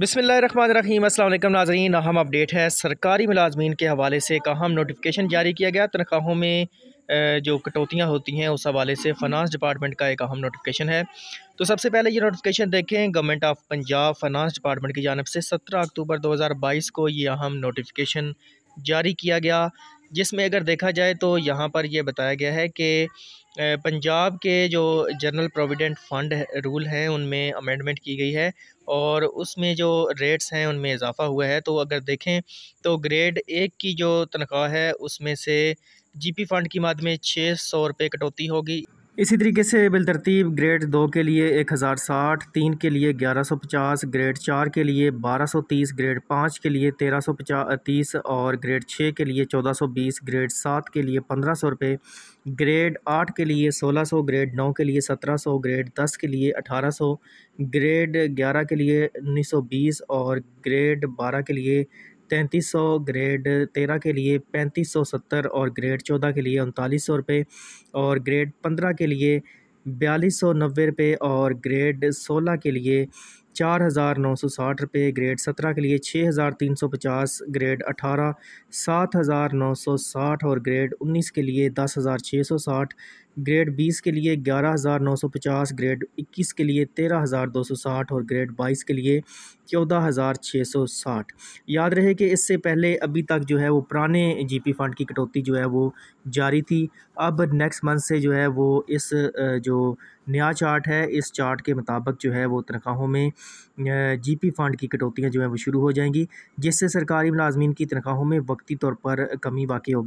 बिसमीम अल्लाम नाजरीन अहम अपडेट है सरकारी मुलाजमीन के हवाले से एक अहम नोटिफिकेशन जारी किया गया तनख्वाहों में जो कटौतियाँ होती हैं उस हवाले से फ़ानास डिपार्टमेंट का एक अहम नोटिफिकेशन है तो सबसे पहले ये नोटिफिकेशन देखें government of Punjab finance department की जानब से सत्रह अक्टूबर दो हज़ार बाईस को ये अहम नोटिफिकेशन जारी किया गया जिसमें अगर देखा जाए तो यहाँ पर यह बताया गया है कि पंजाब के जो जनरल प्रोविडेंट फ़ंड रूल हैं उनमें अमेंडमेंट की गई है और उसमें जो रेट्स हैं उनमें इजाफ़ा हुआ है तो अगर देखें तो ग्रेड एक की जो तनख्वाह है उसमें से जीपी फ़ंड की माद में छः सौ रुपये कटौती होगी इसी तरीके से बिलतरतीब ग्रेड दो के लिए एक हज़ार साठ तीन के लिए ग्यारह सौ पचास ग्रेड चार के लिए बारह सौ तीस ग्रेड पाँच के लिए तेरह सौ पचास तीस और ग्रेड छः के लिए चौदह सौ बीस ग्रेड सात के लिए पंद्रह सौ रुपये ग्रेड आठ के लिए सोलह सौ ग्रेड नौ के लिए सत्रह सौ ग्रेड दस के लिए अठारह सौ ग्रेड ग्यारह के लिए उन्नीस सौ बीस और ग्रेड बारह के लिए तैंतीस सौ ग्रेड तेरह के लिए पैंतीस सौ सत्तर और ग्रेड चौदह के लिए उनतालीस सौ रुपये और ग्रेड पंद्रह के लिए बयालीस सौ नब्बे रुपये और ग्रेड सोलह के लिए चार हज़ार नौ सौ साठ रुपये ग्रेड सत्रह के लिए छः हज़ार तीन सौ पचास ग्रेड अठारह सात हज़ार नौ सौ साठ और ग्रेड उन्नीस के लिए दस हज़ार छः सौ साठ ग्रेड बीस के लिए ग्यारह हज़ार नौ सौ पचास ग्रेड इक्कीस के लिए तेरह हज़ार दो सौ साठ और ग्रेड बाईस के लिए चौदह हज़ार छः सौ साठ याद रहे कि इससे पहले अभी तक जो है वो पुराने जी पी फंड की कटौती जो है वो जारी थी अब नेक्स्ट मंथ से जो है वो इस जो नया चार्ट है इस चार्ट के मुताबिक जो है वो तनख्वाहों में जीपी फंड की कटौतियाँ जो हैं वो शुरू हो जाएंगी जिससे सरकारी मुलाजमीन की तनख्वाहों में वक्ती तौर पर कमी वाकई होगी